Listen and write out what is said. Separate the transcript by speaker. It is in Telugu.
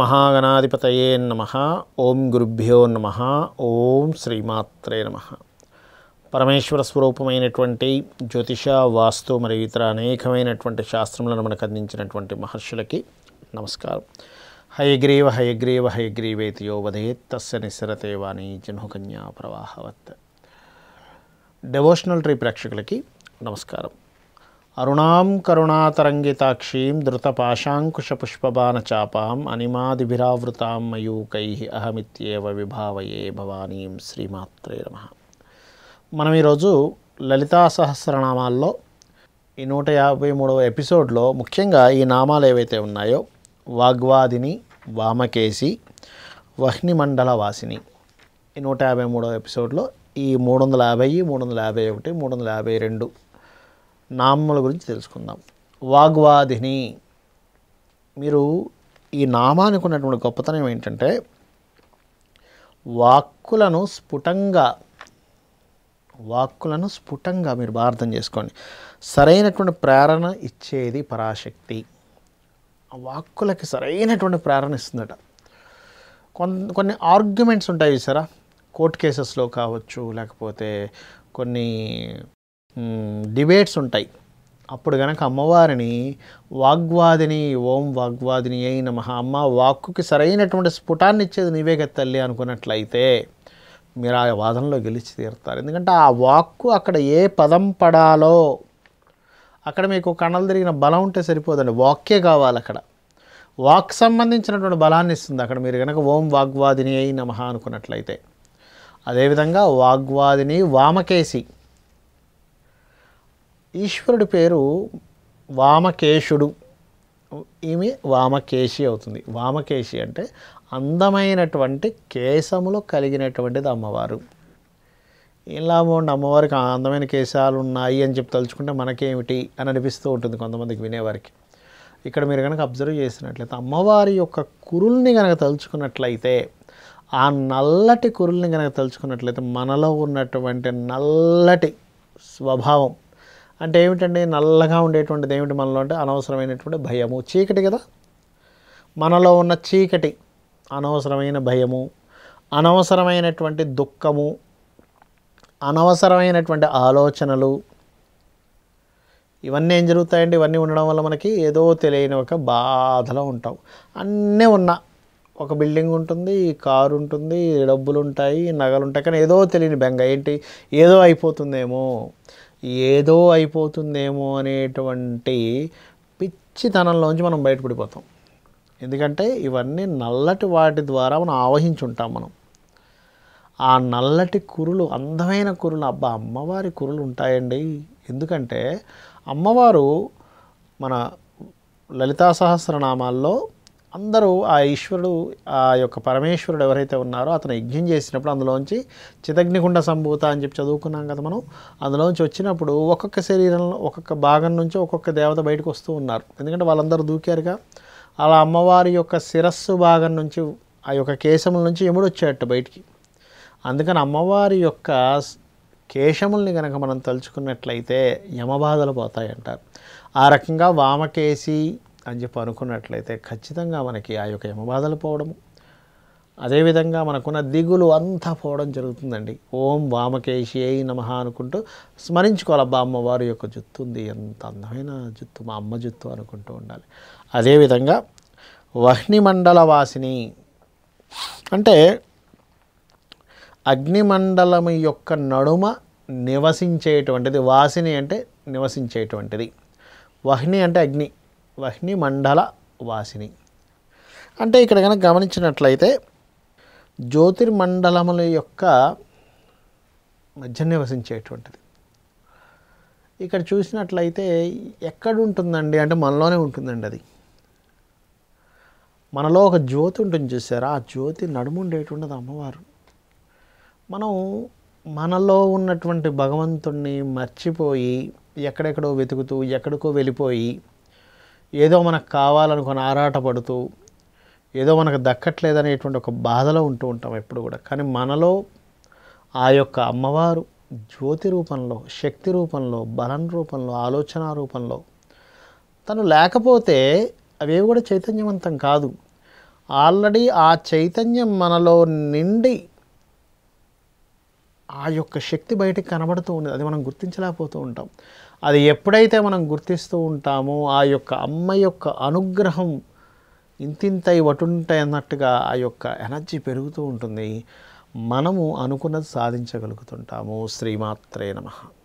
Speaker 1: మహాగణాధిపతయే నమ ఓం గురుభ్యో నమ ఓం శ్రీమాత్రే నమ పరమేశ్వర స్వరూపమైనటువంటి జ్యోతిష వాస్తు మరియు ఇతర అనేకమైనటువంటి శాస్త్రములను మనకు అందించినటువంటి మహర్షులకి నమస్కారం హయగ్రీవ హయగ్రీవ హయగ్రీవేతియో వధేత్ తస్య నిసరతే వాణి కన్యా ప్రవాహవత్ డెవోషనల్ ట్రీ ప్రేక్షకులకి నమస్కారం అరుణాం కరుణాతరంగితాక్షీం ధృతపాశాంకుశపుష్పబాణచాపాం అనిమాదిభిరావృతాం మయూకై అహమిత్యేవ విభావయే భవానీం శ్రీమాత్రే నమ మనం ఈరోజు లలితా సహస్రనామాల్లో ఈ నూట యాభై మూడవ ఎపిసోడ్లో ముఖ్యంగా ఈ నామాలు ఏవైతే ఉన్నాయో వాగ్వాదిని వామకేసి వహ్నిమండల వాసిని ఈ నూట యాభై మూడవ ఎపిసోడ్లో ఈ మూడు వందల యాభై మూడు వందల యాభై ఒకటి మూడు వందల యాభై రెండు నామముల గురించి తెలుసుకుందాం వాగ్వాదిని మీరు ఈ నామానికి ఉన్నటువంటి గొప్పతనం ఏంటంటే వాక్కులను స్ఫుటంగా వాక్కులను స్ఫుటంగా మీరు బాగా అర్థం చేసుకోండి సరైనటువంటి ప్రేరణ ఇచ్చేది పరాశక్తి వాక్కులకి సరైనటువంటి ప్రేరణ ఇస్తుందట కొన్ని కొన్ని ఆర్గ్యుమెంట్స్ ఉంటాయి సరే కోర్ట్ కేసెస్లో కావచ్చు లేకపోతే కొన్ని డిబేట్స్ ఉంటాయి అప్పుడు కనుక అమ్మవారిని వాగ్వాదిని ఓం వాగ్వాదిని అయిన మహా అమ్మ వాక్కుకి సరైనటువంటి స్ఫుటాన్ని ఇచ్చేది నీవే తల్లి అనుకున్నట్లయితే మీరు ఆ వాదనలో గెలిచి తీరుతారు ఎందుకంటే ఆ వాక్కు అక్కడ ఏ పదం పడాలో అక్కడ మీకు కణలు తిరిగిన బలం ఉంటే సరిపోదండి వాక్యే కావాలి అక్కడ వాక్ సంబంధించినటువంటి బలాన్ని ఇస్తుంది అక్కడ మీరు కనుక ఓం వాగ్వాదిని అయి నమహ అనుకున్నట్లయితే అదేవిధంగా వాగ్వాదిని వామకేసి ఈశ్వరుడి పేరు వామకేశుడు ఈమె వామకేశి అవుతుంది వామకేశి అంటే అందమైనటువంటి కేశములు కలిగినటువంటిది అమ్మవారు ఇలా ఉండి అమ్మవారికి అందమైన కేశాలు ఉన్నాయి అని చెప్పి తలుచుకుంటే మనకేమిటి అని అనిపిస్తూ ఉంటుంది కొంతమందికి వినేవారికి ఇక్కడ మీరు కనుక అబ్జర్వ్ చేసినట్లయితే అమ్మవారి యొక్క కురుల్ని కనుక తలుచుకున్నట్లయితే ఆ నల్లటి కురుల్ని కనుక తలుచుకున్నట్లయితే మనలో ఉన్నటువంటి నల్లటి స్వభావం అంటే ఏమిటండి నల్లగా ఉండేటువంటిది ఏమిటి మనలో అంటే అనవసరమైనటువంటి భయము చీకటి కదా మనలో ఉన్న చీకటి అనవసరమైన భయము అనవసరమైనటువంటి దుఃఖము అనవసరమైనటువంటి ఆలోచనలు ఇవన్నీ ఏం జరుగుతాయండి ఇవన్నీ ఉండడం వల్ల మనకి ఏదో తెలియని ఒక బాధలో ఉంటాం అన్నీ ఉన్నా ఒక బిల్డింగ్ ఉంటుంది కారు ఉంటుంది డబ్బులు ఉంటాయి నగలు ఉంటాయి కానీ ఏదో తెలియని బెంగ ఏంటి ఏదో అయిపోతుందేమో ఏదో అయిపోతుందేమో అనేటువంటి పిచ్చితనంలోంచి మనం బయటపడిపోతాం ఎందుకంటే ఇవన్నీ నల్లటి వాటి ద్వారా మనం ఆవహించుంటాం మనం ఆ నల్లటి కురులు అందమైన కురులు అబ్బా అమ్మవారి కురులు ఉంటాయండి ఎందుకంటే అమ్మవారు మన లలితా సహస్రనామాల్లో అందరూ ఆ ఈశ్వరుడు ఆ యొక్క పరమేశ్వరుడు ఎవరైతే ఉన్నారో అతను యజ్ఞం చేసినప్పుడు అందులోంచి చితగ్నిగుండ సంభూత అని చెప్పి చదువుకున్నాం కదా మనం అందులోంచి వచ్చినప్పుడు ఒక్కొక్క శరీరంలో ఒక్కొక్క భాగం నుంచి ఒక్కొక్క దేవత బయటకు వస్తూ ఉన్నారు ఎందుకంటే వాళ్ళందరూ దూకారుగా అలా అమ్మవారి యొక్క శిరస్సు భాగం నుంచి ఆ యొక్క కేశముల నుంచి ఎముడు వచ్చేట బయటికి అందుకని అమ్మవారి యొక్క కేశముల్ని కనుక మనం తలుచుకున్నట్లయితే యమబాధలు పోతాయంటారు ఆ రకంగా వామకేసి అని చెప్పి అనుకున్నట్లయితే ఖచ్చితంగా మనకి ఆ యొక్క యమబాధలు పోవడము అదేవిధంగా మనకున్న దిగులు అంతా పోవడం జరుగుతుందండి ఓం వామకేషి అయి నమ అనుకుంటూ స్మరించుకోవాలబ్బా అమ్మవారి యొక్క జుత్తు ఉంది ఎంత అందమైన జుత్తు మా అమ్మ జుత్తు అనుకుంటూ ఉండాలి అదేవిధంగా వహ్నిమండల వాసిని అంటే అగ్నిమండలం యొక్క నడుమ నివసించేటువంటిది వాసిని అంటే నివసించేటువంటిది వహ్ని అంటే అగ్ని వహ్నిమండల వాసిని అంటే ఇక్కడ కనుక గమనించినట్లయితే జ్యోతిర్మండలముల యొక్క మధ్య నివసించేటువంటిది ఇక్కడ చూసినట్లయితే ఎక్కడ ఉంటుందండి అంటే మనలోనే ఉంటుందండి అది మనలో ఒక జ్యోతి ఉంటుంది చూసారా ఆ జ్యోతి నడుముండేటువంటిది అమ్మవారు మనం మనలో ఉన్నటువంటి భగవంతుణ్ణి మర్చిపోయి ఎక్కడెక్కడో వెతుకుతూ ఎక్కడికో వెళ్ళిపోయి ఏదో మనకు కావాలనుకుని ఆరాటపడుతూ ఏదో మనకు దక్కట్లేదనేటువంటి ఒక బాధలో ఉంటూ ఉంటాం ఎప్పుడు కూడా కానీ మనలో ఆ యొక్క అమ్మవారు జ్యోతి రూపంలో శక్తి రూపంలో బలం రూపంలో ఆలోచన రూపంలో తను లేకపోతే అవేవి కూడా చైతన్యవంతం కాదు ఆల్రెడీ ఆ చైతన్యం మనలో నిండి ఆ యొక్క శక్తి బయటకు కనబడుతూ ఉండదు అది మనం గుర్తించలేకపోతూ ఉంటాం అది ఎప్పుడైతే మనం గుర్తిస్తూ ఉంటామో ఆ యొక్క అమ్మ యొక్క అనుగ్రహం ఇంతింతై వటుంటాయి అన్నట్టుగా ఆ యొక్క ఎనర్జీ పెరుగుతూ ఉంటుంది మనము అనుకున్నది సాధించగలుగుతుంటాము శ్రీమాత్రే నమ